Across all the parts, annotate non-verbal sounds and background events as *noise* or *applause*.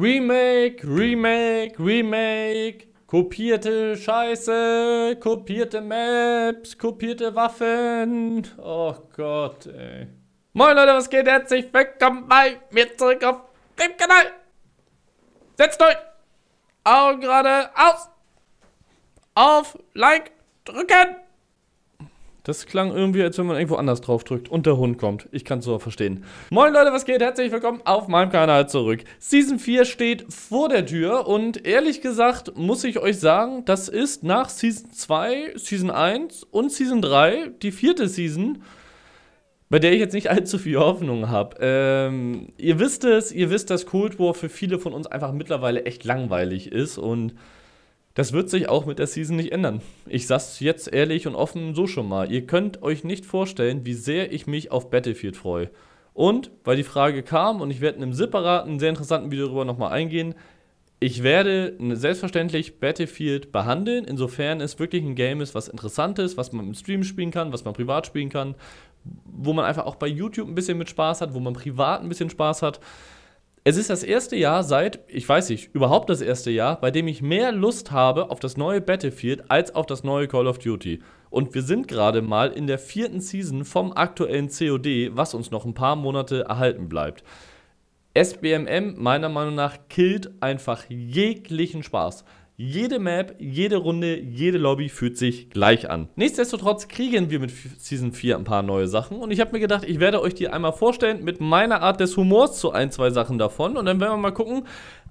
Remake, Remake, Remake. Kopierte Scheiße, kopierte Maps, kopierte Waffen. Oh Gott, ey. Moin Leute, was geht? Herzlich willkommen bei mir zurück auf dem Kanal. Setzt euch auch gerade aus. Auf Like drücken. Das klang irgendwie, als wenn man irgendwo anders drauf drückt und der Hund kommt. Ich kann es so verstehen. Moin Leute, was geht? Herzlich willkommen auf meinem Kanal zurück. Season 4 steht vor der Tür und ehrlich gesagt muss ich euch sagen, das ist nach Season 2, Season 1 und Season 3 die vierte Season bei der ich jetzt nicht allzu viel Hoffnung habe. Ähm, ihr wisst es, ihr wisst, dass Cold War für viele von uns einfach mittlerweile echt langweilig ist und das wird sich auch mit der Season nicht ändern. Ich sag's jetzt ehrlich und offen so schon mal. Ihr könnt euch nicht vorstellen, wie sehr ich mich auf Battlefield freue. Und, weil die Frage kam, und ich werde in einem separaten, sehr interessanten Video darüber nochmal eingehen, ich werde selbstverständlich Battlefield behandeln, insofern es wirklich ein Game ist, was interessant ist, was man im Stream spielen kann, was man privat spielen kann, wo man einfach auch bei YouTube ein bisschen mit Spaß hat, wo man privat ein bisschen Spaß hat. Es ist das erste Jahr seit, ich weiß nicht, überhaupt das erste Jahr, bei dem ich mehr Lust habe auf das neue Battlefield als auf das neue Call of Duty. Und wir sind gerade mal in der vierten Season vom aktuellen COD, was uns noch ein paar Monate erhalten bleibt. SBMM meiner Meinung nach killt einfach jeglichen Spaß. Jede Map, jede Runde, jede Lobby fühlt sich gleich an. Nichtsdestotrotz kriegen wir mit Season 4 ein paar neue Sachen und ich habe mir gedacht, ich werde euch die einmal vorstellen mit meiner Art des Humors zu ein, zwei Sachen davon und dann werden wir mal gucken,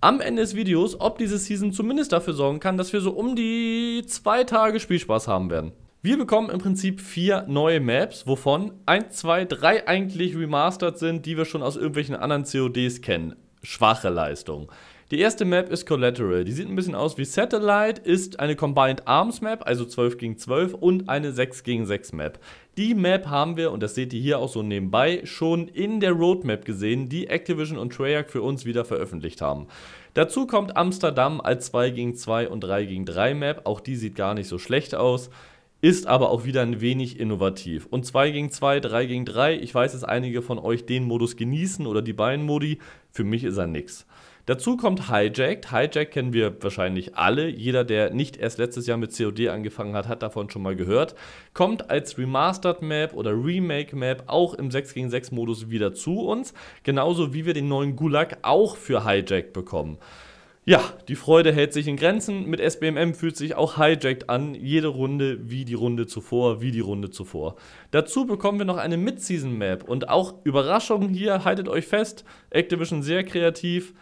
am Ende des Videos, ob diese Season zumindest dafür sorgen kann, dass wir so um die zwei Tage Spielspaß haben werden. Wir bekommen im Prinzip vier neue Maps, wovon 1, 2, 3 eigentlich remastered sind, die wir schon aus irgendwelchen anderen CODs kennen. Schwache Leistung. Die erste Map ist Collateral. Die sieht ein bisschen aus wie Satellite, ist eine Combined Arms Map, also 12 gegen 12 und eine 6 gegen 6 Map. Die Map haben wir, und das seht ihr hier auch so nebenbei, schon in der Roadmap gesehen, die Activision und Treyarch für uns wieder veröffentlicht haben. Dazu kommt Amsterdam als 2 gegen 2 und 3 gegen 3 Map, auch die sieht gar nicht so schlecht aus ist aber auch wieder ein wenig innovativ. Und 2 gegen 2, 3 gegen 3, ich weiß, dass einige von euch den Modus genießen oder die beiden Modi, für mich ist er nix. Dazu kommt Hijacked. Hijacked kennen wir wahrscheinlich alle. Jeder, der nicht erst letztes Jahr mit COD angefangen hat, hat davon schon mal gehört. Kommt als Remastered Map oder Remake Map auch im 6 gegen 6 Modus wieder zu uns. Genauso wie wir den neuen Gulag auch für Hijacked bekommen. Ja, die Freude hält sich in Grenzen. Mit SBMM fühlt sich auch hijacked an. Jede Runde wie die Runde zuvor, wie die Runde zuvor. Dazu bekommen wir noch eine Mid-Season-Map. Und auch Überraschung hier, haltet euch fest. Activision sehr kreativ.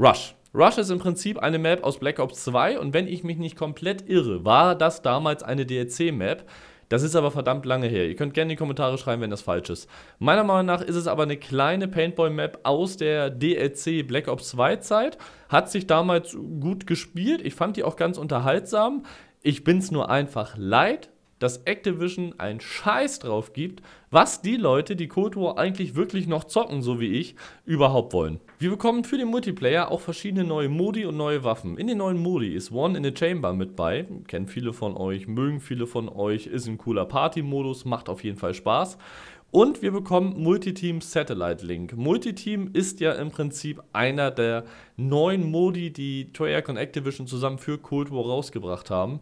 Rush. Rush ist im Prinzip eine Map aus Black Ops 2 und wenn ich mich nicht komplett irre, war das damals eine DLC-Map. Das ist aber verdammt lange her. Ihr könnt gerne in die Kommentare schreiben, wenn das falsch ist. Meiner Meinung nach ist es aber eine kleine Paintball-Map aus der DLC Black Ops 2 Zeit. Hat sich damals gut gespielt. Ich fand die auch ganz unterhaltsam. Ich bin es nur einfach leid, dass Activision einen Scheiß drauf gibt, was die Leute, die Cold War eigentlich wirklich noch zocken, so wie ich, überhaupt wollen. Wir bekommen für den Multiplayer auch verschiedene neue Modi und neue Waffen. In den neuen Modi ist One in the Chamber mit bei. Kennen viele von euch, mögen viele von euch, ist ein cooler Party-Modus, macht auf jeden Fall Spaß. Und wir bekommen Multiteam Satellite Link. Multiteam ist ja im Prinzip einer der neuen Modi, die Treyarch und Activision zusammen für Cold War rausgebracht haben.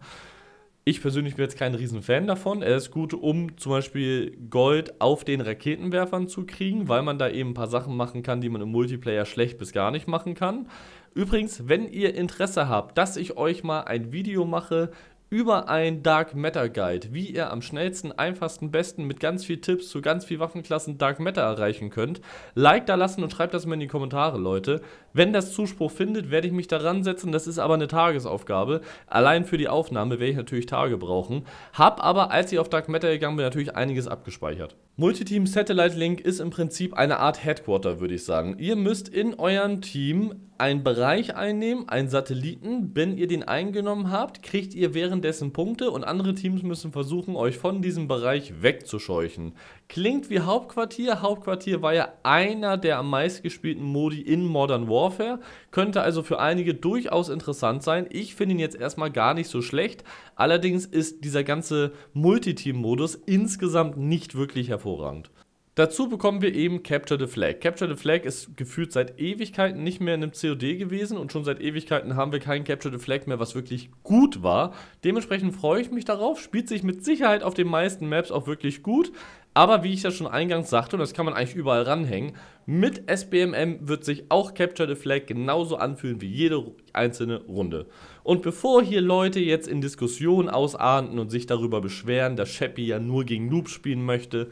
Ich persönlich bin jetzt kein Riesenfan davon. Er ist gut, um zum Beispiel Gold auf den Raketenwerfern zu kriegen, weil man da eben ein paar Sachen machen kann, die man im Multiplayer schlecht bis gar nicht machen kann. Übrigens, wenn ihr Interesse habt, dass ich euch mal ein Video mache über einen Dark Matter Guide, wie ihr am schnellsten, einfachsten, besten mit ganz viel Tipps zu ganz viel Waffenklassen Dark Matter erreichen könnt. Like da lassen und schreibt das mal in die Kommentare, Leute. Wenn das Zuspruch findet, werde ich mich daran setzen. Das ist aber eine Tagesaufgabe. Allein für die Aufnahme werde ich natürlich Tage brauchen. Hab aber, als ich auf Dark Matter gegangen bin, natürlich einiges abgespeichert. Multiteam Satellite Link ist im Prinzip eine Art Headquarter, würde ich sagen. Ihr müsst in eurem Team einen Bereich einnehmen, einen Satelliten. Wenn ihr den eingenommen habt, kriegt ihr währenddessen Punkte und andere Teams müssen versuchen, euch von diesem Bereich wegzuscheuchen. Klingt wie Hauptquartier. Hauptquartier war ja einer der am meisten gespielten Modi in Modern Warfare. Warfare. Könnte also für einige durchaus interessant sein. Ich finde ihn jetzt erstmal gar nicht so schlecht. Allerdings ist dieser ganze Multiteam-Modus insgesamt nicht wirklich hervorragend. Dazu bekommen wir eben Capture the Flag. Capture the Flag ist gefühlt seit Ewigkeiten nicht mehr in einem COD gewesen und schon seit Ewigkeiten haben wir keinen Capture the Flag mehr, was wirklich gut war. Dementsprechend freue ich mich darauf. Spielt sich mit Sicherheit auf den meisten Maps auch wirklich gut. Aber wie ich das schon eingangs sagte, und das kann man eigentlich überall ranhängen, mit SBMM wird sich auch Capture the Flag genauso anfühlen wie jede einzelne Runde. Und bevor hier Leute jetzt in Diskussionen ausarten und sich darüber beschweren, dass Sheppy ja nur gegen Noobs spielen möchte,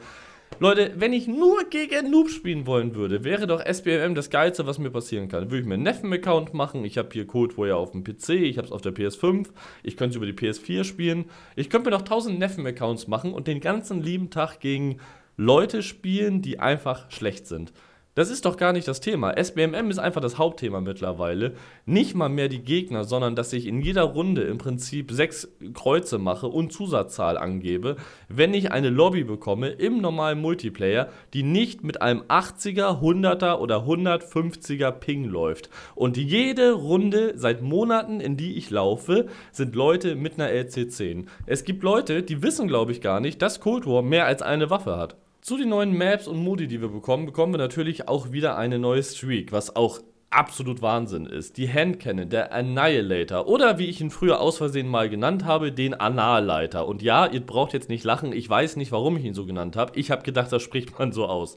Leute, wenn ich nur gegen Noob spielen wollen würde, wäre doch SBMM das Geilste, was mir passieren kann. Würde ich mir einen Neffen-Account machen, ich habe hier Codeware auf dem PC, ich habe es auf der PS5, ich könnte es über die PS4 spielen. Ich könnte mir noch tausend Neffen-Accounts machen und den ganzen lieben Tag gegen Leute spielen, die einfach schlecht sind. Das ist doch gar nicht das Thema. SBMM ist einfach das Hauptthema mittlerweile. Nicht mal mehr die Gegner, sondern dass ich in jeder Runde im Prinzip sechs Kreuze mache und Zusatzzahl angebe, wenn ich eine Lobby bekomme im normalen Multiplayer, die nicht mit einem 80er, 100er oder 150er Ping läuft. Und jede Runde seit Monaten, in die ich laufe, sind Leute mit einer LC10. Es gibt Leute, die wissen, glaube ich, gar nicht, dass Cold War mehr als eine Waffe hat. Zu den neuen Maps und Modi, die wir bekommen, bekommen wir natürlich auch wieder eine neue Streak, was auch absolut Wahnsinn ist. Die Handcannon, der Annihilator oder wie ich ihn früher aus Versehen mal genannt habe, den Analleiter. Und ja, ihr braucht jetzt nicht lachen, ich weiß nicht, warum ich ihn so genannt habe. Ich habe gedacht, das spricht man so aus.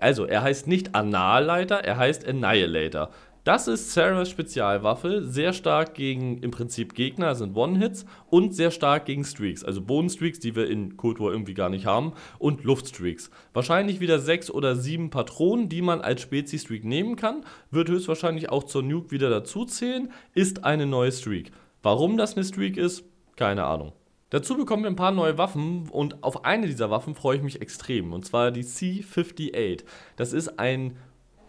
Also, er heißt nicht Analleiter, er heißt Annihilator. Das ist Sarahs Spezialwaffe, sehr stark gegen im Prinzip Gegner, sind One-Hits und sehr stark gegen Streaks, also Bodenstreaks, die wir in Cold War irgendwie gar nicht haben und Luftstreaks. Wahrscheinlich wieder sechs oder sieben Patronen, die man als Spezi-Streak nehmen kann, wird höchstwahrscheinlich auch zur Nuke wieder dazu zählen, ist eine neue Streak. Warum das eine Streak ist, keine Ahnung. Dazu bekommen wir ein paar neue Waffen und auf eine dieser Waffen freue ich mich extrem und zwar die C-58. Das ist ein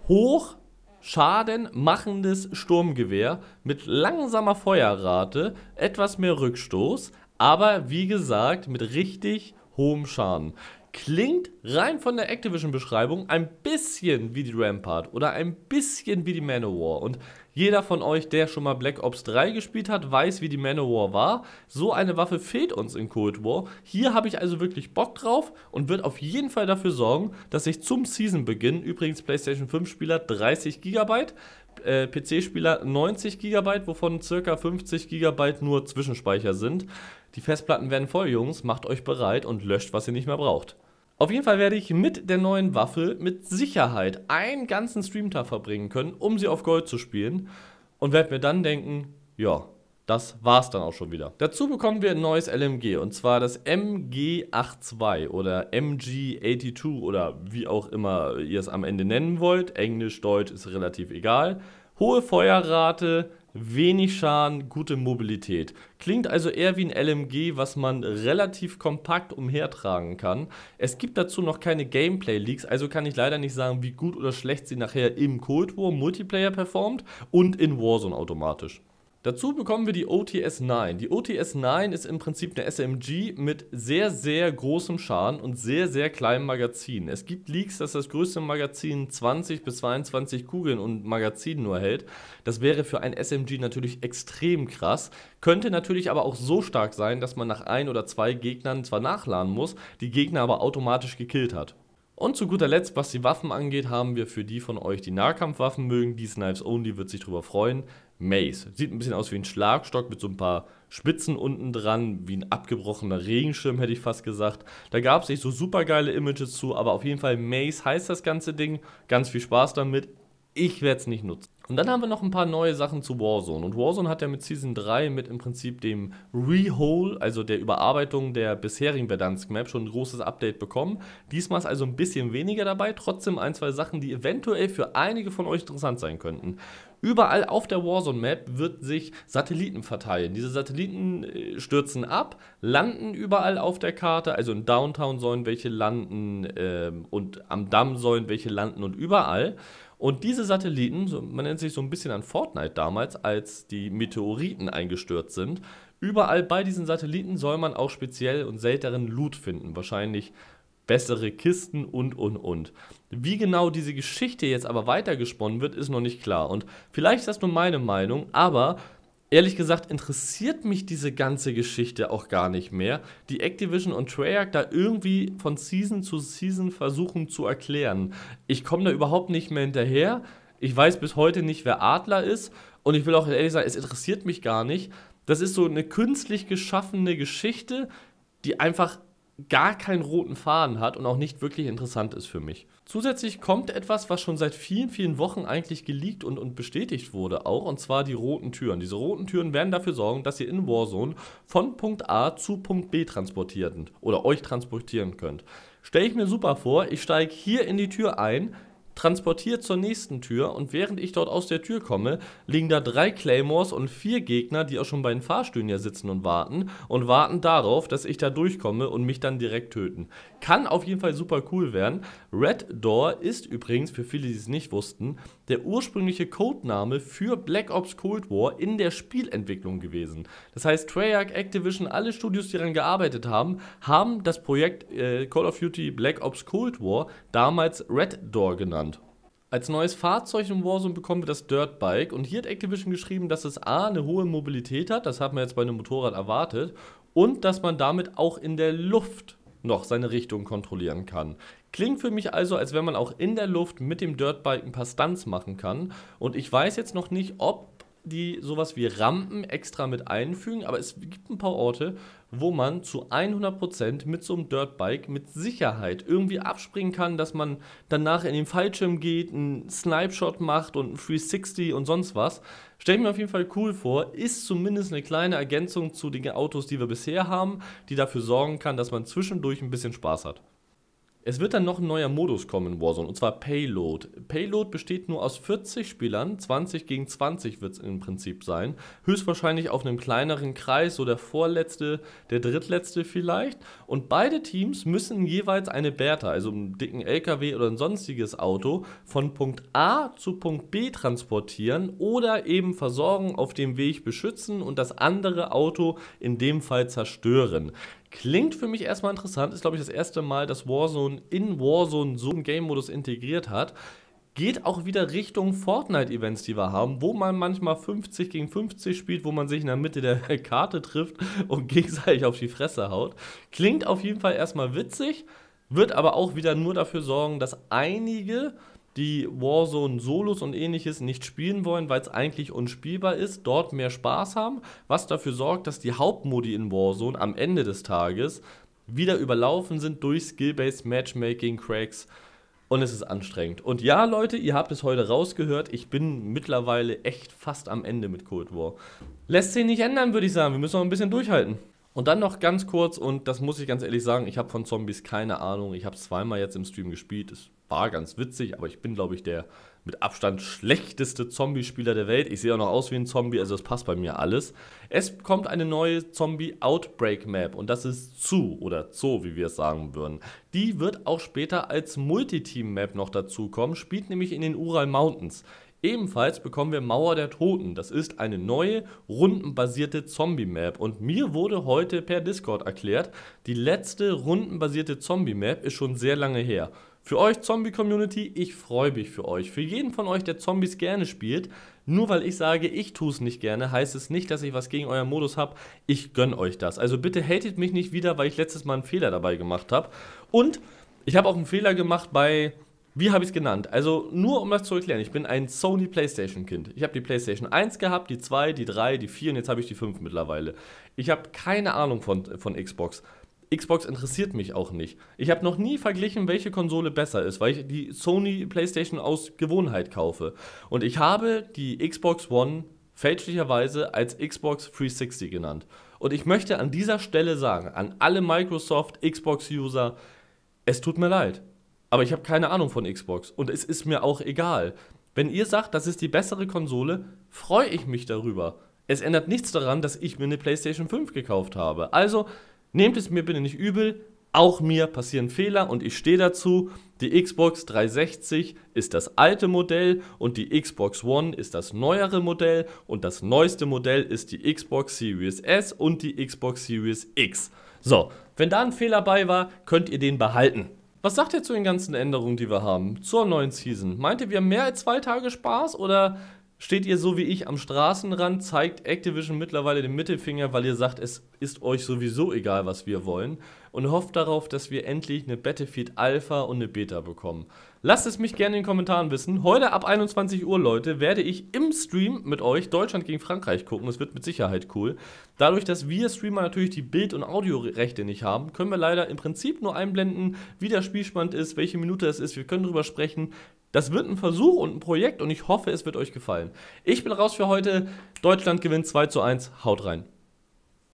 hoch schadenmachendes Sturmgewehr mit langsamer Feuerrate, etwas mehr Rückstoß, aber wie gesagt mit richtig hohem Schaden klingt rein von der Activision-Beschreibung ein bisschen wie die Rampart oder ein bisschen wie die Manowar. Und jeder von euch, der schon mal Black Ops 3 gespielt hat, weiß, wie die Manowar war. So eine Waffe fehlt uns in Cold War. Hier habe ich also wirklich Bock drauf und wird auf jeden Fall dafür sorgen, dass ich zum Season-Beginn, übrigens PlayStation 5-Spieler 30 GB, PC-Spieler 90 GB, wovon ca. 50 GB nur Zwischenspeicher sind. Die Festplatten werden voll, Jungs, macht euch bereit und löscht, was ihr nicht mehr braucht. Auf jeden Fall werde ich mit der neuen Waffe mit Sicherheit einen ganzen Streamtag verbringen können, um sie auf Gold zu spielen. Und werde mir dann denken, ja, das war's dann auch schon wieder. Dazu bekommen wir ein neues LMG und zwar das MG82 oder MG82 oder wie auch immer ihr es am Ende nennen wollt. Englisch, Deutsch ist relativ egal. Hohe Feuerrate, wenig Schaden, gute Mobilität. Klingt also eher wie ein LMG, was man relativ kompakt umhertragen kann. Es gibt dazu noch keine Gameplay-Leaks, also kann ich leider nicht sagen, wie gut oder schlecht sie nachher im Cold War Multiplayer performt und in Warzone automatisch. Dazu bekommen wir die OTS-9. Die OTS-9 ist im Prinzip eine SMG mit sehr, sehr großem Schaden und sehr, sehr kleinem Magazin. Es gibt Leaks, dass das größte Magazin 20 bis 22 Kugeln und Magazin nur hält. Das wäre für ein SMG natürlich extrem krass, könnte natürlich aber auch so stark sein, dass man nach ein oder zwei Gegnern zwar nachladen muss, die Gegner aber automatisch gekillt hat. Und zu guter Letzt, was die Waffen angeht, haben wir für die von euch, die Nahkampfwaffen mögen, die Snipes Only wird sich darüber freuen. Mace. Sieht ein bisschen aus wie ein Schlagstock mit so ein paar Spitzen unten dran, wie ein abgebrochener Regenschirm, hätte ich fast gesagt. Da gab es nicht so super geile Images zu, aber auf jeden Fall Maze heißt das ganze Ding. Ganz viel Spaß damit. Ich werde es nicht nutzen. Und dann haben wir noch ein paar neue Sachen zu Warzone. Und Warzone hat ja mit Season 3 mit im Prinzip dem Rehole, also der Überarbeitung der bisherigen Verdansk Map, schon ein großes Update bekommen. Diesmal ist also ein bisschen weniger dabei, trotzdem ein, zwei Sachen, die eventuell für einige von euch interessant sein könnten. Überall auf der Warzone-Map wird sich Satelliten verteilen. Diese Satelliten äh, stürzen ab, landen überall auf der Karte. Also in Downtown sollen welche landen ähm, und am Damm sollen welche landen und überall. Und diese Satelliten, man nennt sich so ein bisschen an Fortnite damals, als die Meteoriten eingestürzt sind, überall bei diesen Satelliten soll man auch speziell und seltenen Loot finden. Wahrscheinlich bessere Kisten und, und, und. Wie genau diese Geschichte jetzt aber weitergesponnen wird, ist noch nicht klar. Und vielleicht ist das nur meine Meinung, aber ehrlich gesagt interessiert mich diese ganze Geschichte auch gar nicht mehr, die Activision und Treyarch da irgendwie von Season zu Season versuchen zu erklären. Ich komme da überhaupt nicht mehr hinterher. Ich weiß bis heute nicht, wer Adler ist. Und ich will auch ehrlich sagen, es interessiert mich gar nicht. Das ist so eine künstlich geschaffene Geschichte, die einfach gar keinen roten Faden hat und auch nicht wirklich interessant ist für mich. Zusätzlich kommt etwas, was schon seit vielen, vielen Wochen eigentlich geleakt und, und bestätigt wurde auch, und zwar die roten Türen. Diese roten Türen werden dafür sorgen, dass ihr in Warzone von Punkt A zu Punkt B transportiert oder euch transportieren könnt. Stelle ich mir super vor, ich steige hier in die Tür ein, transportiert zur nächsten Tür und während ich dort aus der Tür komme, liegen da drei Claymores und vier Gegner, die auch schon bei den Fahrstühlen ja sitzen und warten und warten darauf, dass ich da durchkomme und mich dann direkt töten. Kann auf jeden Fall super cool werden. Red Door ist übrigens, für viele, die es nicht wussten, der ursprüngliche Codename für Black Ops Cold War in der Spielentwicklung gewesen. Das heißt, Treyarch, Activision, alle Studios, die daran gearbeitet haben, haben das Projekt äh, Call of Duty Black Ops Cold War damals Red Door genannt. Als neues Fahrzeug in Warzone bekommen wir das Dirtbike und hier hat Activision geschrieben, dass es A eine hohe Mobilität hat, das hat man jetzt bei einem Motorrad erwartet, und dass man damit auch in der Luft noch seine Richtung kontrollieren kann. Klingt für mich also, als wenn man auch in der Luft mit dem Dirtbike ein paar Stunts machen kann. Und ich weiß jetzt noch nicht, ob die sowas wie Rampen extra mit einfügen, aber es gibt ein paar Orte, wo man zu 100% mit so einem Dirtbike mit Sicherheit irgendwie abspringen kann, dass man danach in den Fallschirm geht, einen Snipeshot macht und einen 360 und sonst was. Stelle ich mir auf jeden Fall cool vor, ist zumindest eine kleine Ergänzung zu den Autos, die wir bisher haben, die dafür sorgen kann, dass man zwischendurch ein bisschen Spaß hat. Es wird dann noch ein neuer Modus kommen in Warzone, und zwar Payload. Payload besteht nur aus 40 Spielern, 20 gegen 20 wird es im Prinzip sein. Höchstwahrscheinlich auf einem kleineren Kreis, so der vorletzte, der drittletzte vielleicht. Und beide Teams müssen jeweils eine Bertha, also einen dicken LKW oder ein sonstiges Auto, von Punkt A zu Punkt B transportieren oder eben versorgen, auf dem Weg beschützen und das andere Auto in dem Fall zerstören. Klingt für mich erstmal interessant, ist glaube ich das erste Mal, dass Warzone in Warzone so einen Game-Modus integriert hat. Geht auch wieder Richtung Fortnite-Events, die wir haben, wo man manchmal 50 gegen 50 spielt, wo man sich in der Mitte der *laughs* Karte trifft und *laughs* gegenseitig auf die Fresse haut. Klingt auf jeden Fall erstmal witzig, wird aber auch wieder nur dafür sorgen, dass einige die Warzone Solos und ähnliches nicht spielen wollen, weil es eigentlich unspielbar ist, dort mehr Spaß haben, was dafür sorgt, dass die Hauptmodi in Warzone am Ende des Tages wieder überlaufen sind durch Skill-Based Matchmaking, Cracks und es ist anstrengend. Und ja, Leute, ihr habt es heute rausgehört, ich bin mittlerweile echt fast am Ende mit Cold War. Lässt sich nicht ändern, würde ich sagen, wir müssen noch ein bisschen durchhalten. Und dann noch ganz kurz, und das muss ich ganz ehrlich sagen, ich habe von Zombies keine Ahnung. Ich habe es zweimal jetzt im Stream gespielt. Es war ganz witzig, aber ich bin, glaube ich, der mit Abstand schlechteste Zombie-Spieler der Welt. Ich sehe auch noch aus wie ein Zombie, also es passt bei mir alles. Es kommt eine neue Zombie-Outbreak-Map und das ist Zu oder Zo, wie wir es sagen würden. Die wird auch später als Multiteam-Map noch dazukommen, spielt nämlich in den Ural Mountains. Ebenfalls bekommen wir Mauer der Toten. Das ist eine neue, rundenbasierte Zombie-Map. Und mir wurde heute per Discord erklärt, die letzte rundenbasierte Zombie-Map ist schon sehr lange her. Für euch Zombie-Community, ich freue mich für euch. Für jeden von euch, der Zombies gerne spielt, nur weil ich sage, ich tue es nicht gerne, heißt es nicht, dass ich was gegen euren Modus habe. Ich gönne euch das. Also bitte hatet mich nicht wieder, weil ich letztes Mal einen Fehler dabei gemacht habe. Und ich habe auch einen Fehler gemacht bei wie habe ich es genannt? Also nur um das zu erklären, ich bin ein Sony PlayStation Kind. Ich habe die PlayStation 1 gehabt, die 2, die 3, die 4 und jetzt habe ich die 5 mittlerweile. Ich habe keine Ahnung von, von Xbox. Xbox interessiert mich auch nicht. Ich habe noch nie verglichen, welche Konsole besser ist, weil ich die Sony PlayStation aus Gewohnheit kaufe. Und ich habe die Xbox One fälschlicherweise als Xbox 360 genannt. Und ich möchte an dieser Stelle sagen, an alle Microsoft, Xbox-User, es tut mir leid. Aber ich habe keine Ahnung von Xbox und es ist mir auch egal. Wenn ihr sagt, das ist die bessere Konsole, freue ich mich darüber. Es ändert nichts daran, dass ich mir eine PlayStation 5 gekauft habe. Also nehmt es mir bitte nicht übel. Auch mir passieren Fehler und ich stehe dazu. Die Xbox 360 ist das alte Modell und die Xbox One ist das neuere Modell und das neueste Modell ist die Xbox Series S und die Xbox Series X. So, wenn da ein Fehler bei war, könnt ihr den behalten. Was sagt ihr zu den ganzen Änderungen, die wir haben zur neuen Season? Meint ihr, wir haben mehr als zwei Tage Spaß oder Steht ihr so wie ich am Straßenrand, zeigt Activision mittlerweile den Mittelfinger, weil ihr sagt, es ist euch sowieso egal, was wir wollen und hofft darauf, dass wir endlich eine Battlefield Alpha und eine Beta bekommen. Lasst es mich gerne in den Kommentaren wissen. Heute ab 21 Uhr, Leute, werde ich im Stream mit euch Deutschland gegen Frankreich gucken. Es wird mit Sicherheit cool. Dadurch, dass wir Streamer natürlich die Bild- und Audiorechte nicht haben, können wir leider im Prinzip nur einblenden, wie der Spielstand ist, welche Minute es ist. Wir können darüber sprechen. Das wird ein Versuch und ein Projekt und ich hoffe, es wird euch gefallen. Ich bin raus für heute. Deutschland gewinnt 2 zu 1. Haut rein.